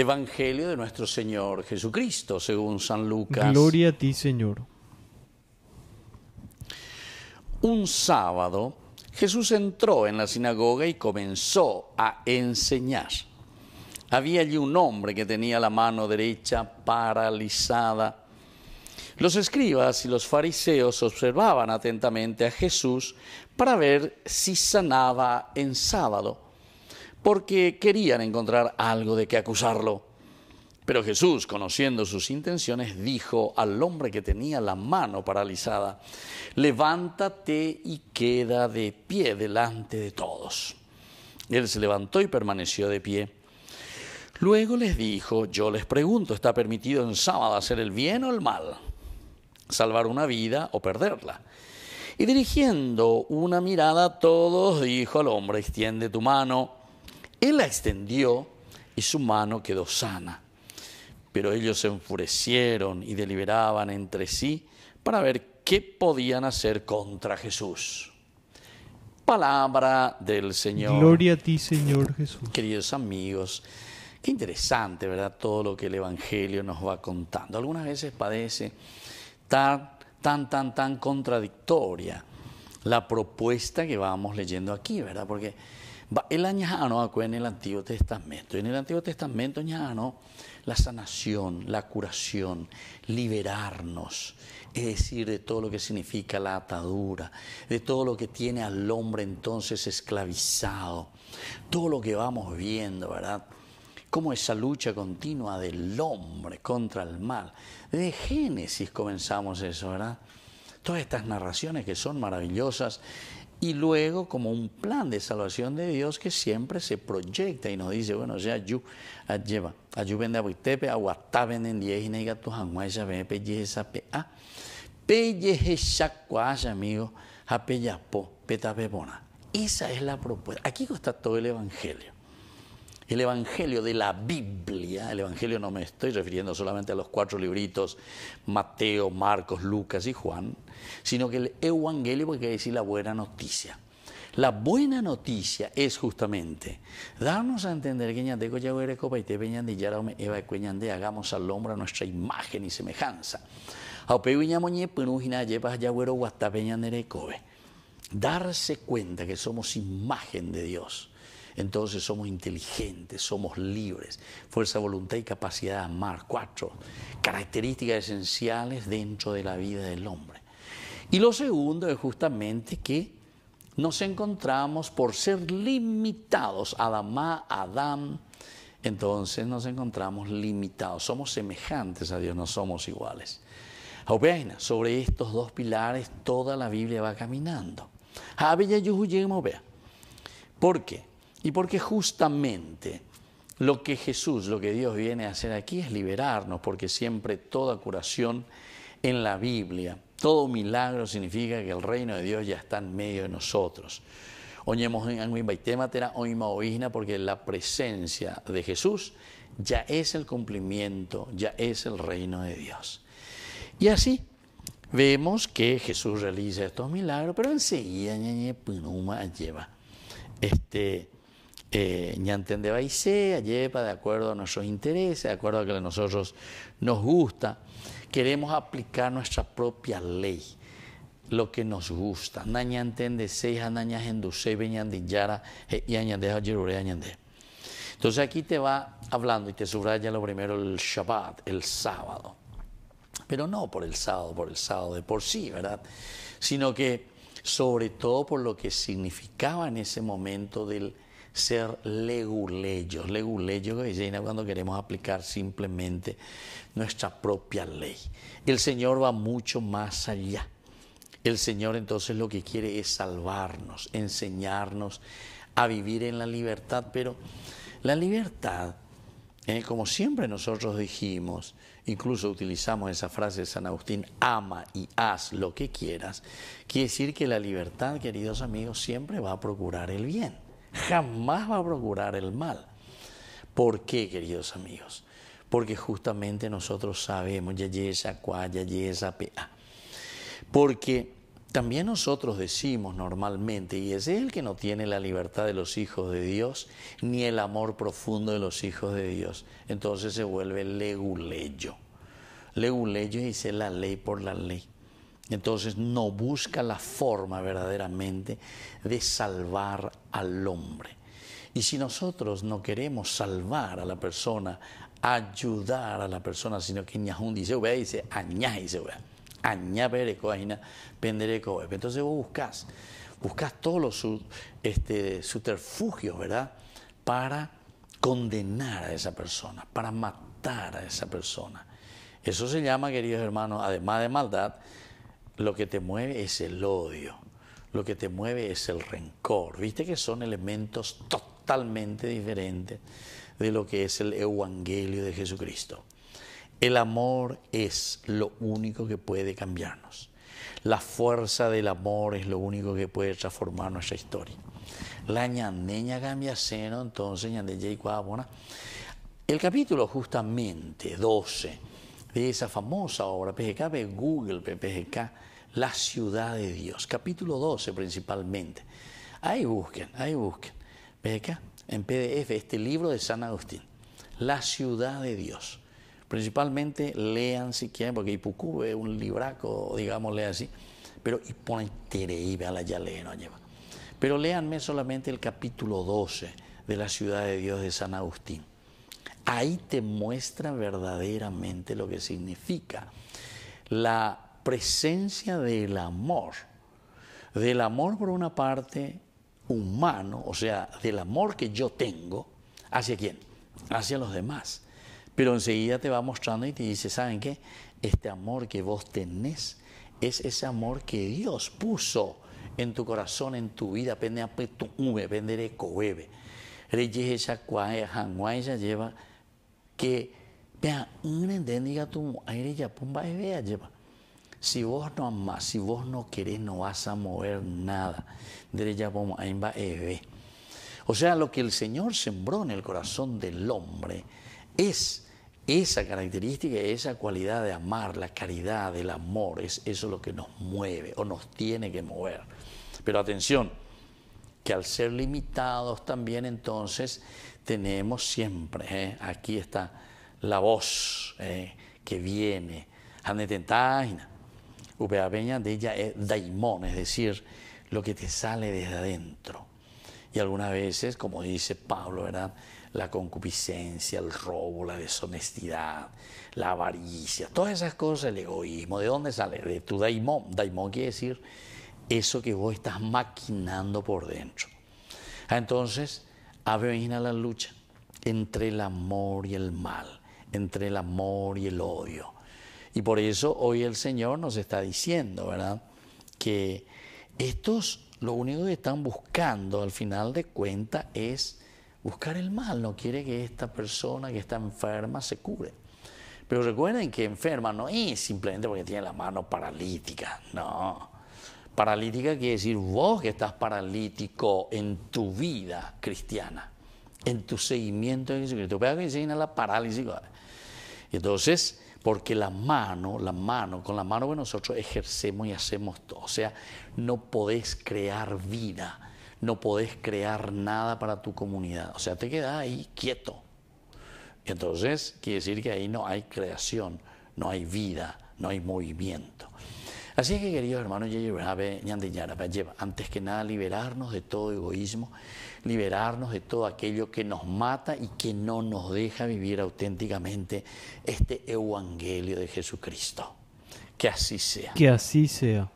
Evangelio de nuestro Señor Jesucristo, según San Lucas. Gloria a ti, Señor. Un sábado Jesús entró en la sinagoga y comenzó a enseñar. Había allí un hombre que tenía la mano derecha paralizada. Los escribas y los fariseos observaban atentamente a Jesús para ver si sanaba en sábado porque querían encontrar algo de que acusarlo. Pero Jesús, conociendo sus intenciones, dijo al hombre que tenía la mano paralizada, levántate y queda de pie delante de todos. Él se levantó y permaneció de pie. Luego les dijo, yo les pregunto, ¿está permitido en sábado hacer el bien o el mal? ¿Salvar una vida o perderla? Y dirigiendo una mirada a todos, dijo al hombre, extiende tu mano. Él la extendió y su mano quedó sana. Pero ellos se enfurecieron y deliberaban entre sí para ver qué podían hacer contra Jesús. Palabra del Señor. Gloria a ti, Señor Jesús. Queridos amigos, qué interesante, ¿verdad? Todo lo que el Evangelio nos va contando. Algunas veces parece tan, tan, tan, tan contradictoria la propuesta que vamos leyendo aquí, ¿verdad? Porque el no en el Antiguo Testamento. En el Antiguo Testamento la sanación, la curación, liberarnos, es decir, de todo lo que significa la atadura, de todo lo que tiene al hombre entonces esclavizado, todo lo que vamos viendo, ¿verdad? Como esa lucha continua del hombre contra el mal. De Génesis comenzamos eso, ¿verdad? Todas estas narraciones que son maravillosas y luego como un plan de salvación de Dios que siempre se proyecta y nos dice, bueno, ya yo lleva, a buitepe, a aguataben en diez y nega tu janguaya, a pelleza, pe, ah, ah, a, amigo, a pellapó, petapebona Esa es la propuesta. Aquí está todo el Evangelio el Evangelio de la Biblia, el Evangelio no me estoy refiriendo solamente a los cuatro libritos, Mateo, Marcos, Lucas y Juan, sino que el Evangelio, porque quiere decir la buena noticia. La buena noticia es justamente darnos a entender que peñan de peñandi eva hagamos al hombre a nuestra imagen y semejanza. Darse cuenta que somos imagen de Dios entonces somos inteligentes, somos libres. Fuerza, voluntad y capacidad de amar. Cuatro características esenciales dentro de la vida del hombre. Y lo segundo es justamente que nos encontramos por ser limitados. Adamá, Adam, Entonces nos encontramos limitados. Somos semejantes a Dios, no somos iguales. Sobre estos dos pilares toda la Biblia va caminando. ¿Por qué? Y porque justamente lo que Jesús, lo que Dios viene a hacer aquí es liberarnos, porque siempre toda curación en la Biblia, todo milagro significa que el reino de Dios ya está en medio de nosotros. en Oñemos Porque la presencia de Jesús ya es el cumplimiento, ya es el reino de Dios. Y así vemos que Jesús realiza estos milagros, pero enseguida lleva este, eh, de Baisea, lleva de acuerdo a nuestros intereses, de acuerdo a que a nosotros nos gusta. Queremos aplicar nuestra propia ley, lo que nos gusta. y Entonces aquí te va hablando y te subraya lo primero el Shabbat, el sábado. Pero no por el sábado, por el sábado de por sí, ¿verdad? Sino que sobre todo por lo que significaba en ese momento del ser leguleyos. Leguleyos que dicen cuando queremos aplicar simplemente nuestra propia ley. El Señor va mucho más allá. El Señor entonces lo que quiere es salvarnos, enseñarnos a vivir en la libertad, pero la libertad, eh, como siempre nosotros dijimos, incluso utilizamos esa frase de San Agustín, ama y haz lo que quieras, quiere decir que la libertad, queridos amigos, siempre va a procurar el bien jamás va a procurar el mal. ¿Por qué, queridos amigos? Porque justamente nosotros sabemos, ya cuá, esa pea. Porque también nosotros decimos normalmente, y es el que no tiene la libertad de los hijos de Dios, ni el amor profundo de los hijos de Dios. Entonces se vuelve leguleyo. Leguleyo dice la ley por la ley. Entonces no busca la forma verdaderamente de salvar al hombre. Y si nosotros no queremos salvar a la persona, ayudar a la persona, sino que ñajun dice, vea, dice, añá, dice, vea, añá, Entonces vos buscas, buscas todos los este, subterfugios, ¿verdad? Para condenar a esa persona, para matar a esa persona. Eso se llama, queridos hermanos, además de maldad, lo que te mueve es el odio, lo que te mueve es el rencor. Viste que son elementos totalmente diferentes de lo que es el Evangelio de Jesucristo. El amor es lo único que puede cambiarnos. La fuerza del amor es lo único que puede transformar nuestra historia. La ñandeña cambia seno, entonces ñandeña y El capítulo justamente 12 de esa famosa obra, PGK, ve Google, PGK, La Ciudad de Dios, capítulo 12 principalmente. Ahí busquen, ahí busquen. PGK, en PDF, este libro de San Agustín, La Ciudad de Dios. Principalmente lean si quieren, porque Ipucú es un libraco, digámosle así, pero y ponen ya la no lleva. Pero léanme solamente el capítulo 12 de La Ciudad de Dios de San Agustín ahí te muestra verdaderamente lo que significa la presencia del amor. Del amor por una parte humano, o sea, del amor que yo tengo, ¿hacia quién? Hacia los demás. Pero enseguida te va mostrando y te dice, ¿saben qué? Este amor que vos tenés es ese amor que Dios puso en tu corazón, en tu vida, pende a tu lleva que si vos no amás, si vos no querés, no vas a mover nada. Eh, o sea, lo que el Señor sembró en el corazón del hombre es esa característica, esa cualidad de amar, la caridad, el amor, es eso lo que nos mueve o nos tiene que mover. Pero atención, que al ser limitados también entonces tenemos siempre, ¿eh? aquí está la voz ¿eh? que viene, peña de ella es daimón, es decir, lo que te sale desde adentro. Y algunas veces, como dice Pablo, ¿verdad? La concupiscencia, el robo, la deshonestidad, la avaricia, todas esas cosas, el egoísmo, ¿de dónde sale? De tu daimón. Daimón quiere decir eso que vos estás maquinando por dentro. Ah, entonces, avena la lucha entre el amor y el mal, entre el amor y el odio. Y por eso hoy el Señor nos está diciendo, ¿verdad? Que estos lo único que están buscando al final de cuentas es buscar el mal, no quiere que esta persona que está enferma se cure. Pero recuerden que enferma no es simplemente porque tiene la mano paralítica, no. Paralítica quiere decir vos que estás paralítico en tu vida cristiana, en tu seguimiento de Jesucristo. Pero que la parálisis. Entonces, porque la mano, la mano, con la mano que nosotros ejercemos y hacemos todo. O sea, no podés crear vida, no podés crear nada para tu comunidad. O sea, te quedas ahí quieto. Entonces, quiere decir que ahí no hay creación, no hay vida, no hay movimiento. Así es que, queridos hermanos, antes que nada, liberarnos de todo egoísmo, liberarnos de todo aquello que nos mata y que no nos deja vivir auténticamente este Evangelio de Jesucristo. Que así sea. Que así sea.